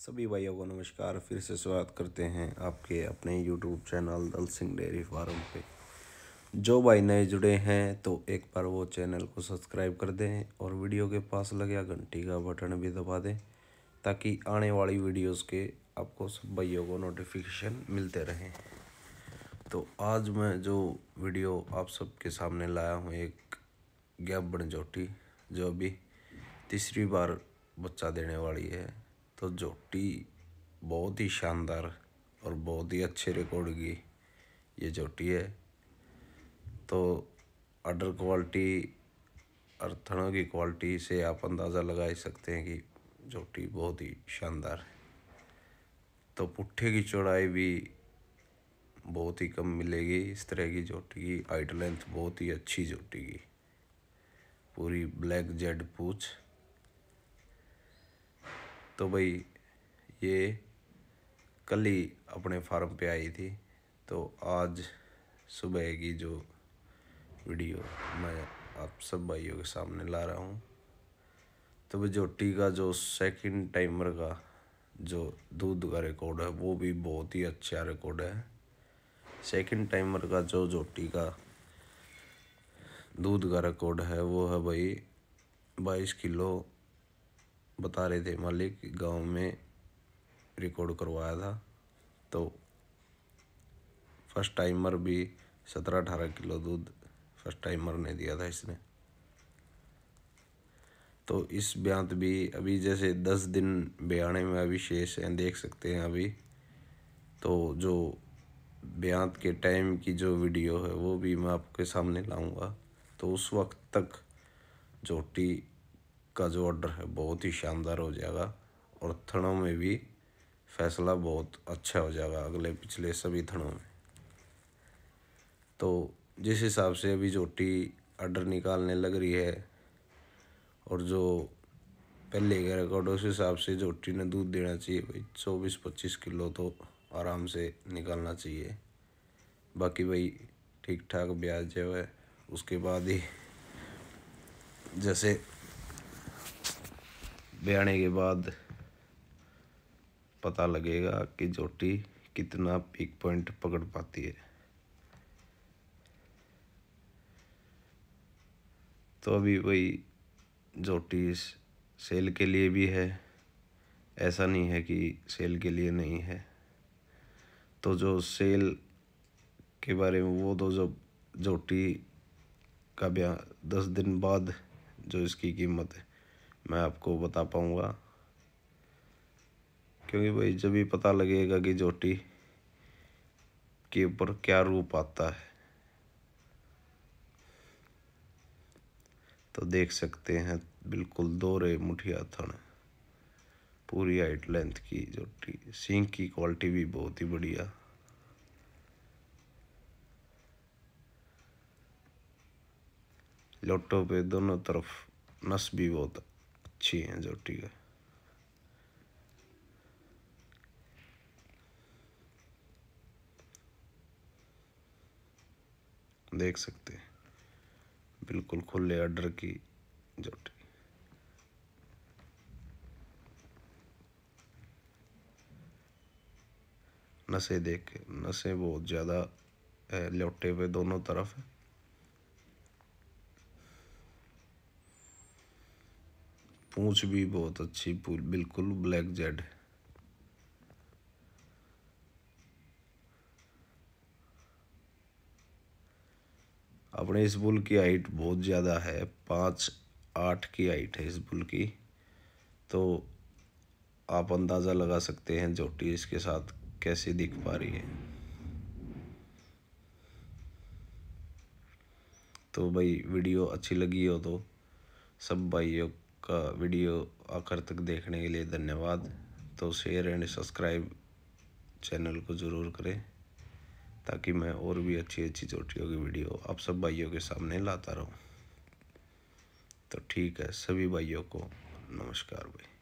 सभी भाइयों को नमस्कार फिर से स्वागत करते हैं आपके अपने यूट्यूब चैनल दल सिंह डेयरी फार्म पे जो भाई नए जुड़े हैं तो एक बार वो चैनल को सब्सक्राइब कर दें और वीडियो के पास लगे घंटी का बटन भी दबा दें ताकि आने वाली वीडियोस के आपको सब भाइयों को नोटिफिकेशन मिलते रहें तो आज मैं जो वीडियो आप सबके सामने लाया हूँ एक गैप बनजोटी जो अभी तीसरी बार बच्चा देने वाली है तो जोटी बहुत ही शानदार और बहुत ही अच्छे रिकॉर्ड की ये जोटी है तो अडर क्वालिटी अर्थणों की क्वालिटी से आप अंदाज़ा लगा ही सकते हैं कि जोटी बहुत ही शानदार है तो पुट्ठे की चौड़ाई भी बहुत ही कम मिलेगी इस तरह की जोटी की हाइट लेंथ बहुत ही अच्छी जोटी की पूरी ब्लैक जेड पूछ तो भाई ये कल ही अपने फार्म पे आई थी तो आज सुबह की जो वीडियो मैं आप सब भाइयों के सामने ला रहा हूँ तो भाई जोटी का जो सेकंड टाइमर का जो दूध का रिकॉर्ड है वो भी बहुत ही अच्छा रिकॉर्ड है सेकंड टाइमर का जो जोटी का दूध का रिकॉर्ड है वो है भाई बाईस किलो बता रहे थे मालिक गांव में रिकॉर्ड करवाया था तो फर्स्ट टाइमर भी सत्रह अठारह किलो दूध फर्स्ट टाइमर ने दिया था इसने तो इस ब्यांत भी अभी जैसे दस दिन बयाने में अभी शेष हैं देख सकते हैं अभी तो जो ब्यांत के टाइम की जो वीडियो है वो भी मैं आपके सामने लाऊंगा तो उस वक्त तक जोटी का जो ऑर्डर है बहुत ही शानदार हो जाएगा और थनों में भी फैसला बहुत अच्छा हो जाएगा अगले पिछले सभी थनों में तो जिस हिसाब से अभी जोटी ऑर्डर निकालने लग रही है और जो पहले के रिकॉर्ड उस हिसाब से जोटी ने दूध देना चाहिए भाई चौबीस पच्चीस किलो तो आराम से निकालना चाहिए बाकी भाई ठीक ठाक ब्याज जो है उसके बाद ही जैसे ब्याने के बाद पता लगेगा कि जोटी कितना पीक पॉइंट पकड़ पाती है तो अभी वही जोटी सेल के लिए भी है ऐसा नहीं है कि सेल के लिए नहीं है तो जो सेल के बारे में वो तो जो जोटी का ब्याह दस दिन बाद जो इसकी कीमत है मैं आपको बता पाऊंगा क्योंकि भाई जब भी पता लगेगा कि जोटी के ऊपर क्या रूप आता है तो देख सकते हैं बिल्कुल दोरे मुठिया थन पूरी हाइट लेंथ की जोटी सिंह की क्वालिटी भी बहुत ही बढ़िया लोटो पे दोनों तरफ नस भी बहुत अच्छी हैं ठीक है देख सकते हैं बिल्कुल खुले ऑर्डर की जो नशे देख नशे बहुत ज़्यादा लौटे हुए दोनों तरफ है पूछ भी बहुत अच्छी बिल्कुल ब्लैक जेड अपने इस बुल की हाइट बहुत ज़्यादा है पाँच आठ की हाइट है इस बुल की तो आप अंदाज़ा लगा सकते हैं जोटी इसके साथ कैसे दिख पा रही है तो भाई वीडियो अच्छी लगी हो तो सब भाइयों आपका वीडियो आखिर तक देखने के लिए धन्यवाद तो शेयर एंड सब्सक्राइब चैनल को ज़रूर करें ताकि मैं और भी अच्छी अच्छी चोटियों की वीडियो आप सब भाइयों के सामने लाता रहूं तो ठीक है सभी भाइयों को नमस्कार भाई